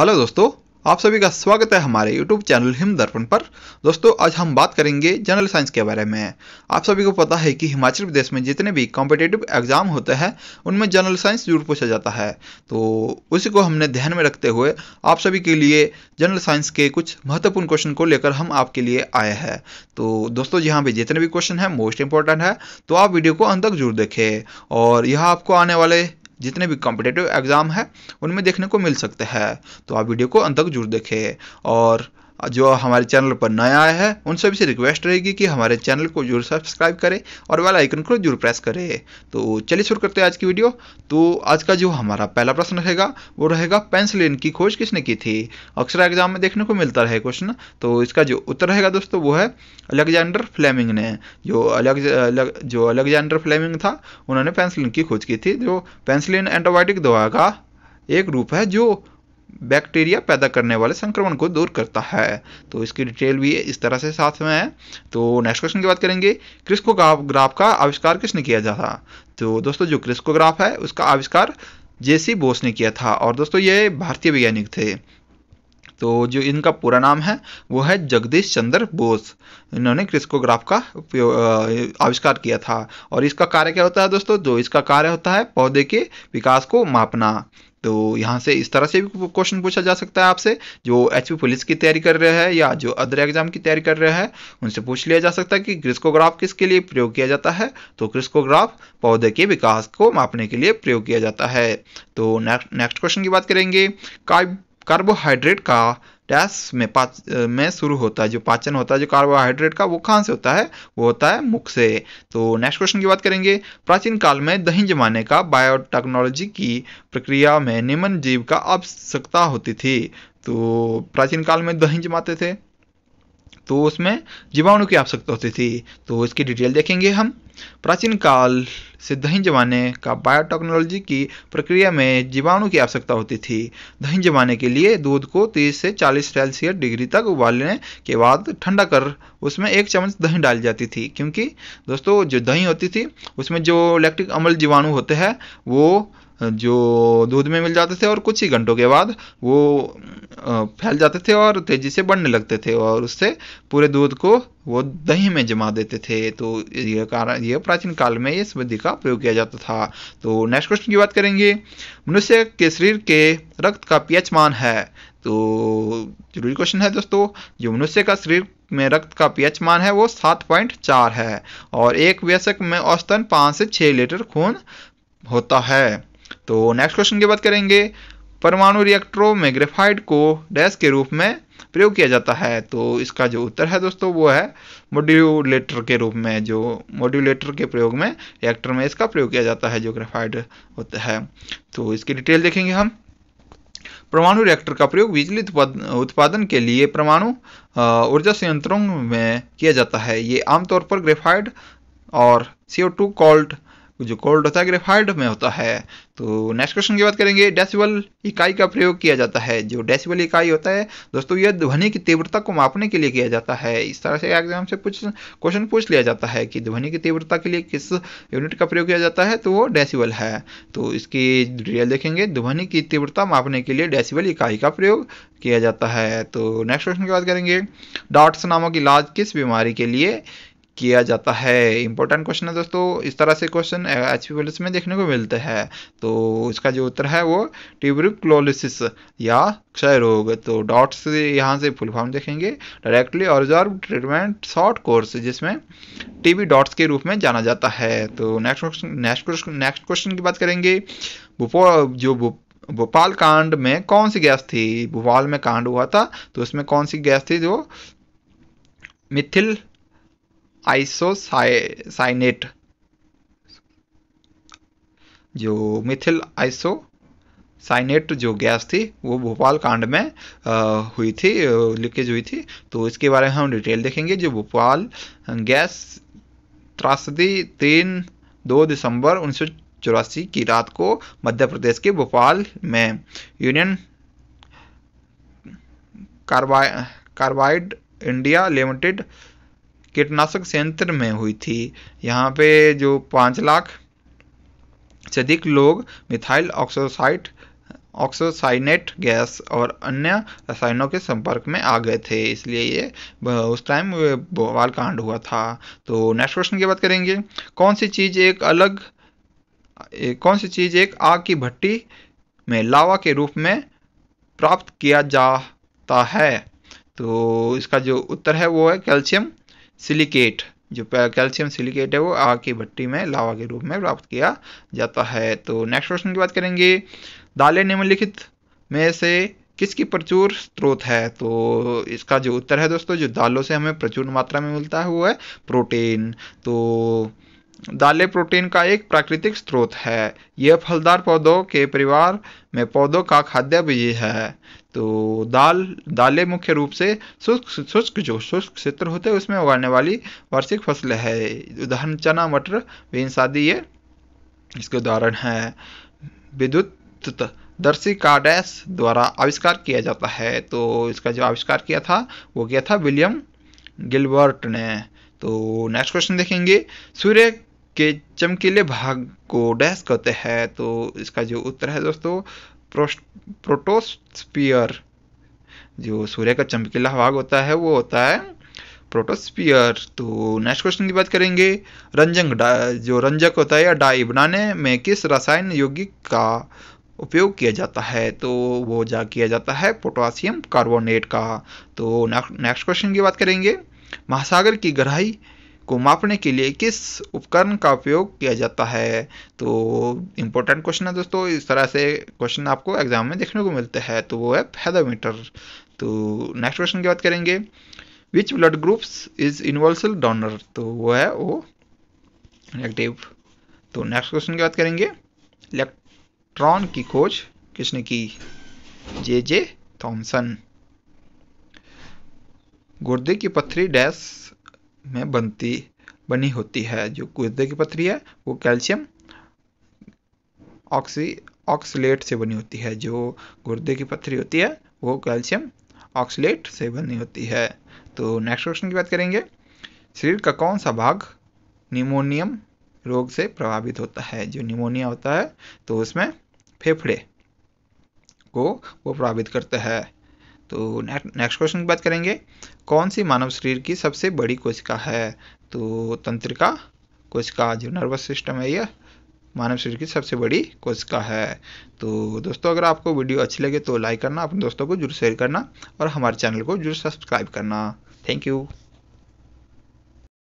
hello दोस्तों आप सभी का स्वागत है हमारे यूट्यूब चैनल हिम दर्पण पर दोस्तों आज हम बात करेंगे जनरल साइंस के बारे में आप सभी को पता है कि हिमाचल प्रदेश में जितने भी कॉम्पिटेटिव एग्जाम होते हैं उनमें जनरल साइंस जरूर पूछा जाता है तो उसी को हमने ध्यान में रखते हुए आप सभी के लिए जनरल साइंस के कुछ महत्वपूर्ण क्वेश्चन को लेकर हम आपके लिए आए हैं तो दोस्तों यहाँ पर जितने भी क्वेश्चन हैं मोस्ट इंपॉर्टेंट है तो आप वीडियो को अंत तक जरूर देखें और यह आपको आने वाले जितने भी कॉम्पिटेटिव एग्ज़ाम है उनमें देखने को मिल सकते हैं तो आप वीडियो को अंत तक जरूर देखें और जो हमारे चैनल पर नया आया है उन सभी से रिक्वेस्ट रहेगी कि हमारे चैनल को जरूर सब्सक्राइब करें और वेल आइकन को जरूर प्रेस करें तो चलिए शुरू करते हैं आज की वीडियो तो आज का जो हमारा पहला प्रश्न रहेगा वो रहेगा पेंसिलिन की खोज किसने की थी अक्सर एग्जाम में देखने को मिलता रहे क्वेश्चन तो इसका जो उत्तर रहेगा दोस्तों वो है अलेक्जेंडर फ्लेमिंग ने जो अलग, अलग जो अलेक्जेंडर फ्लेमिंग था उन्होंने पेंसिलिन की खोज की थी जो पेंसिलिन एंटीबायोटिक दवा का एक रूप है जो बैक्टीरिया पैदा करने वाले संक्रमण को दूर करता है तो इसकी डिटेल भी इस तरह से साथ में है तो नेक्स्ट क्वेश्चन की बात करेंगे क्रिस्कोग्राफ का आविष्कार किसने किया जा था तो दोस्तों जो क्रिस्कोग्राफ है उसका आविष्कार जेसी बोस ने किया था और दोस्तों ये भारतीय वैज्ञानिक थे तो जो इनका पूरा नाम है वो है जगदीश चंद्र बोस इन्होंने क्रिस्कोग्राफ का आविष्कार किया था और इसका कार्य क्या होता है दोस्तों जो तो इसका कार्य होता है पौधे के विकास को मापना तो यहाँ से इस तरह से भी क्वेश्चन पूछा जा सकता है आपसे जो एच पुलिस की तैयारी कर रहे हैं या जो अदर एग्जाम की तैयारी कर रहे हैं उनसे पूछ लिया जा सकता है कि क्रिस्कोग्राफ किसके लिए प्रयोग किया जाता है तो क्रिस्कोग्राफ पौधे के विकास को मापने के लिए प्रयोग किया जाता है तो नेक्स्ट नेक्स्ट क्वेश्चन की बात करेंगे काइब कार्बोहाइड्रेट का डैश में पाच में शुरू होता है जो पाचन होता है जो कार्बोहाइड्रेट का वो कहाँ से होता है वो होता है मुख से तो नेक्स्ट क्वेश्चन की बात करेंगे प्राचीन काल में दही जमाने का बायोटेक्नोलॉजी की प्रक्रिया में निम्न जीव का आवश्यकता होती थी तो प्राचीन काल में दही जमाते थे तो उसमें जीवाणु की आवश्यकता होती थी तो इसकी डिटेल देखेंगे हम प्राचीन काल से दही जमाने का बायोटेक्नोलॉजी की प्रक्रिया में जीवाणु की आवश्यकता होती थी दही जमाने के लिए दूध को 30 से 40 सेल्सियस डिग्री तक उबालने के बाद ठंडा कर उसमें एक चम्मच दही डाली जाती थी क्योंकि दोस्तों जो दही होती थी उसमें जो इलेक्ट्रिक अम्ल जीवाणु होते हैं वो जो दूध में मिल जाते थे और कुछ ही घंटों के बाद वो फैल जाते थे और तेज़ी से बढ़ने लगते थे और उससे पूरे दूध को वो दही में जमा देते थे तो यह कारण ये प्राचीन काल में इस विधि का प्रयोग किया जाता था तो नेक्स्ट क्वेश्चन की बात करेंगे मनुष्य के शरीर के रक्त का पीएच मान है तो जरूरी क्वेश्चन है दोस्तों जो मनुष्य का शरीर में रक्त का पीएच मान है वो सात पॉइंट चार है और एक व्यसक में औसतन पाँच से छः लीटर खून होता है तो नेक्स्ट क्वेश्चन की बात करेंगे परमाणु रिएक्टरों में ग्रेफाइट को डैश के रूप में प्रयोग किया जाता है तो इसका जो उत्तर है दोस्तों वो है मॉड्यूलेटर के रूप में जो मॉड्यूलेटर के प्रयोग में रिएक्टर में इसका प्रयोग किया जाता है जो ग्रेफाइट होता है तो इसकी डिटेल देखेंगे हम परमाणु रिएक्टर का प्रयोग बिजली उत्पादन के लिए परमाणु ऊर्जा संयंत्रों में किया जाता है ये आमतौर पर ग्रेफाइट और सीओ टू कॉल्ट जो कोल्ड होता है ग्रेफाइड में होता है तो नेक्स्ट क्वेश्चन की बात करेंगे डेसिबल इकाई का प्रयोग किया जाता है जो डेसिबल इकाई होता है दोस्तों यह ध्वनि की तीव्रता को मापने के लिए किया जाता है इस तरह से एग्जाम से पूछ क्वेश्चन पूछ लिया जाता है कि ध्वनि की तीव्रता के लिए किस यूनिट का प्रयोग किया जाता है तो वो डेसिबल है तो इसकी डिटेल देखेंगे ध्वनि की तीव्रता मापने के लिए डेसिबल इकाई का प्रयोग किया जाता है तो नेक्स्ट क्वेश्चन की बात करेंगे डॉट्स नामक इलाज किस बीमारी के लिए किया जाता है इंपॉर्टेंट क्वेश्चन है दोस्तों इस तरह से क्वेश्चन एच पी में देखने को मिलते हैं तो इसका जो उत्तर है वो ट्यूबरिक्लोलिसिस या क्षय रोग तो डॉट्स यहाँ से फुल फॉर्म देखेंगे directly observed treatment short course जिसमें टीबी डॉट्स के रूप में जाना जाता है तो नेक्स्ट क्वेश्चन नेक्स्ट क्वेश्चन की बात करेंगे भोपाल जो भोपाल कांड में कौन सी गैस थी भोपाल में कांड हुआ था तो उसमें कौन सी गैस थी जो मिथिल आइसोसाइनेट जो मिथिल आइसोसाइनेट जो गैस थी वो भोपाल कांड में आ, हुई थी लीकेज हुई थी तो इसके बारे में हम डिटेल देखेंगे जो भोपाल गैस त्रासदी तीन दो दिसंबर उन्नीस चौरासी की रात को मध्य प्रदेश के भोपाल में यूनियन कार्बाइड इंडिया लिमिटेड कीटनाशक संयंत्र में हुई थी यहाँ पे जो पाँच लाख से अधिक लोग मिथाइल ऑक्सोसाइट ऑक्सोसाइनेट गैस और अन्य रसायनों के संपर्क में आ गए थे इसलिए ये उस टाइम बवाल कांड हुआ था तो नेक्स्ट क्वेश्चन की बात करेंगे कौन सी चीज़ एक अलग कौन सी चीज़ एक आग की भट्टी में लावा के रूप में प्राप्त किया जाता है तो इसका जो उत्तर है वो है कैल्शियम सिलिकेट जो कैल्शियम सिलिकेट है वो आग की भट्टी में लावा के रूप में प्राप्त किया जाता है तो नेक्स्ट क्वेश्चन की बात करेंगे दालें निम्नलिखित में से किसकी प्रचुर स्रोत है तो इसका जो उत्तर है दोस्तों जो दालों से हमें प्रचुर मात्रा में मिलता है वो है प्रोटीन तो दालें प्रोटीन का एक प्राकृतिक स्रोत है यह फलदार पौधों के परिवार में पौधों का खाद्य बीज है तो दाल दालें मुख्य रूप से शुष्क शुष्क जो शुष्क क्षेत्र होते हैं उसमें उगाने वाली वार्षिक फसलें है उदाहरण चना मटर बीन्स आदि ये इसके उदाहरण है विद्युत दर्शी कार्डेस द्वारा आविष्कार किया जाता है तो इसका जो आविष्कार किया था वो किया था विलियम गिलबर्ट ने तो नेक्स्ट क्वेश्चन देखेंगे सूर्य के चमकीले भाग को डैश कहते हैं तो इसका जो उत्तर है दोस्तों प्रोटोस्पियर जो सूर्य का चमकीला भाग होता है वो होता है प्रोटोस्पियर तो नेक्स्ट क्वेश्चन की बात करेंगे रंजक जो रंजक होता है या डाई बनाने में किस रसायन यौगिक का उपयोग किया जाता है तो वो जा किया जाता है पोटासियम कार्बोनेट का तो नेक्स्ट क्वेश्चन की बात करेंगे महासागर की गहराई को मापने के लिए किस उपकरण का उपयोग किया जाता है तो इम्पोर्टेंट क्वेश्चन है दोस्तों इस तरह से क्वेश्चन आपको एग्जाम में देखने को मिलते हैं तो वो है फैदोमीटर तो नेक्स्ट क्वेश्चन की बात करेंगे which blood groups is universal donor तो वो है वो नेगेटिव तो नेक्स्ट क्वेश्चन की बात करेंगे इलेक्ट्रॉन की खोज किसने की जे जे थॉमसन गुर्दे की पथरी डैश में बनती बनी होती है जो गुर्दे की पथरी है वो कैल्शियम ऑक्सी ऑक्सलेट से बनी होती है जो गुर्दे की पथरी होती है वो कैल्शियम ऑक्सलेट से बनी होती है तो नेक्स्ट क्वेश्चन की बात करेंगे शरीर का कौन सा भाग निमोनियम रोग से प्रभावित होता है जो निमोनिया होता है तो उसमें फेफड़े को वो प्रभावित करता है तो नेक्स्ट क्वेश्चन की बात करेंगे कौन सी मानव शरीर की सबसे बड़ी कोशिका है तो तंत्रिका कोशिका जो नर्वस सिस्टम है यह मानव शरीर की सबसे बड़ी कोशिका है तो दोस्तों अगर आपको वीडियो अच्छी लगे तो लाइक करना अपने दोस्तों को जरूर शेयर करना और हमारे चैनल को जरूर सब्सक्राइब करना थैंक यू